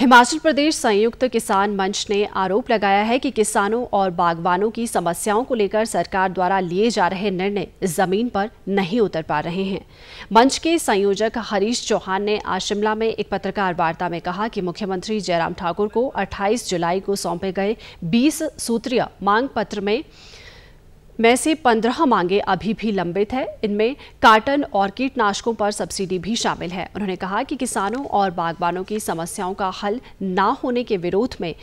हिमाचल प्रदेश संयुक्त किसान मंच ने आरोप लगाया है कि किसानों और बागवानों की समस्याओं को लेकर सरकार द्वारा लिए जा रहे निर्णय जमीन पर नहीं उतर पा रहे हैं मंच के संयोजक हरीश चौहान ने आज शिमला में एक पत्रकार वार्ता में कहा कि मुख्यमंत्री जयराम ठाकुर को 28 जुलाई को सौंपे गए 20 सूत्रीय मांग पत्र में में से पंद्रह मांगे अभी भी लंबित है इनमें कार्टन और कीटनाशकों पर सब्सिडी भी शामिल है उन्होंने कहा कि किसानों और बागबानों की समस्याओं का हल ना होने के विरोध में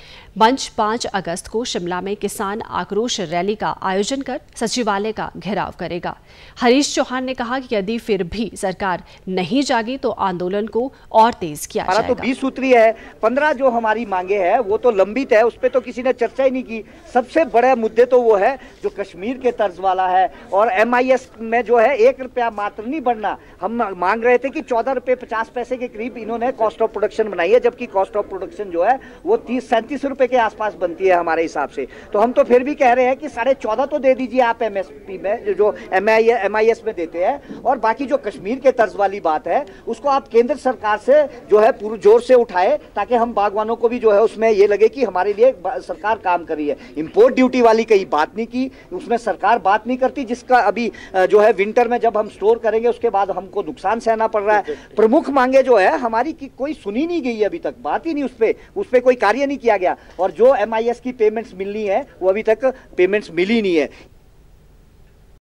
मंच पांच अगस्त को शिमला में किसान आक्रोश रैली का आयोजन कर सचिवालय का घेराव करेगा हरीश चौहान ने कहा कि यदि फिर भी सरकार नहीं जागी तो आंदोलन को और तेज किया तो जाएगा। तो बीस सूत्री है पंद्रह जो हमारी मांगे है वो तो लंबित है उस पर तो किसी ने चर्चा ही नहीं की सबसे बड़े मुद्दे तो वो है जो कश्मीर के तर्ज वाला है और एम में जो है एक रुपया मात्र नहीं बढ़ना हम मांग रहे थे कि चौदह रुपये पचास पैसे के करीब इन्होंने कॉस्ट ऑफ प्रोडक्शन बनाई है जबकि कॉस्ट ऑफ प्रोडक्शन जो है वो तीस सैंतीस रुपये के आसपास बनती है हमारे हिसाब से तो हम तो फिर भी कह रहे हैं कि साढ़े चौदह तो दे दीजिए आप एम में जो एम आई में देते हैं और बाकी जो कश्मीर के तर्ज वाली बात है उसको आप केंद्र सरकार से जो है पूरे जोर से उठाए ताकि हम बागवानों को भी जो है उसमें ये लगे कि हमारे लिए सरकार काम कर रही है इम्पोर्ट ड्यूटी वाली कहीं बात नहीं की उसमें सर... सरकार बात नहीं करती जिसका अभी जो है विंटर में जब हम स्टोर करेंगे उसके बाद हमको नुकसान सहना पड़ रहा है प्रमुख मांगे जो है हमारी की कोई सुनी नहीं गई अभी तक बात ही नहीं उस पर उस पर कोई कार्य नहीं किया गया और जो एम की पेमेंट्स मिलनी है वो अभी तक पेमेंट्स मिली नहीं है